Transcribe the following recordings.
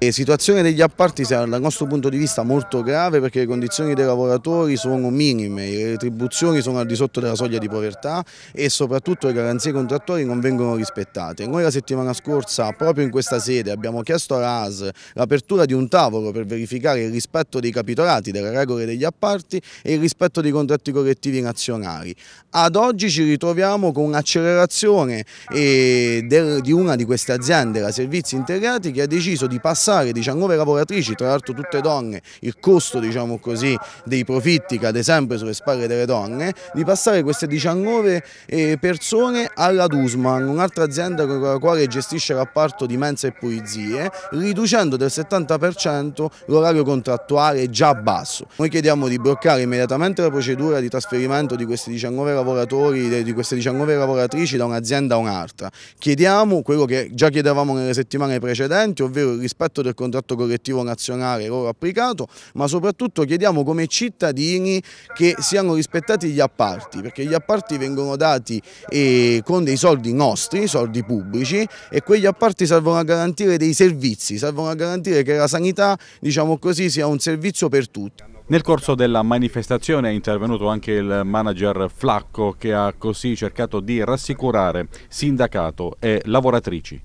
La situazione degli apparti dal nostro punto di vista molto grave perché le condizioni dei lavoratori sono minime, le retribuzioni sono al di sotto della soglia di povertà e soprattutto le garanzie contrattuali non vengono rispettate. Noi la settimana scorsa proprio in questa sede abbiamo chiesto alla AS l'apertura di un tavolo per verificare il rispetto dei capitolati delle regole degli apparti e il rispetto dei contratti collettivi nazionali. Ad oggi ci ritroviamo con un'accelerazione eh, di una di queste aziende, la Servizi Integrati, che ha deciso di passare abbassare 19 diciamo, lavoratrici, tra l'altro tutte donne, il costo diciamo così, dei profitti cade sempre sulle spalle delle donne, di passare queste 19 eh, persone alla Dusman, un'altra azienda con la quale gestisce l'apparto di mensa e pulizie, riducendo del 70% l'orario contrattuale già basso. Noi chiediamo di bloccare immediatamente la procedura di trasferimento di questi 19 lavoratori, eh, di queste 19 lavoratrici da un'azienda a un'altra. Chiediamo quello che già chiedevamo nelle settimane precedenti, ovvero il rispetto rispetto del contratto collettivo nazionale loro applicato, ma soprattutto chiediamo come cittadini che siano rispettati gli apparti, perché gli apparti vengono dati eh, con dei soldi nostri, soldi pubblici e quegli apparti servono a garantire dei servizi, servono a garantire che la sanità diciamo così, sia un servizio per tutti. Nel corso della manifestazione è intervenuto anche il manager Flacco che ha così cercato di rassicurare sindacato e lavoratrici.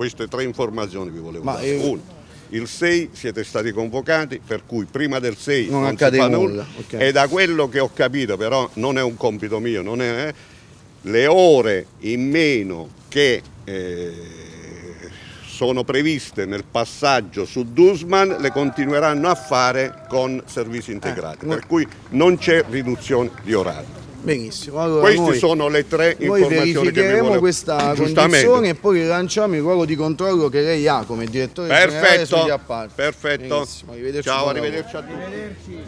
Queste tre informazioni vi volevo Ma dare. Io... Eh, Una. Il 6 siete stati convocati, per cui prima del 6 non, non accade nulla. nulla. Okay. E da quello che ho capito, però non è un compito mio, non è, eh, le ore in meno che eh, sono previste nel passaggio su Dusman le continueranno a fare con servizi eh, integrati, eh, per cui non c'è riduzione di orario. Benissimo, allora Queste noi, sono le tre informazioni che mi vuole... questa condizione e poi rilanciamo il ruolo di controllo che lei ha come direttore perfetto, generale appalti. Perfetto, Benissimo, arrivederci Ciao, arrivederci a tutti. Arrivederci.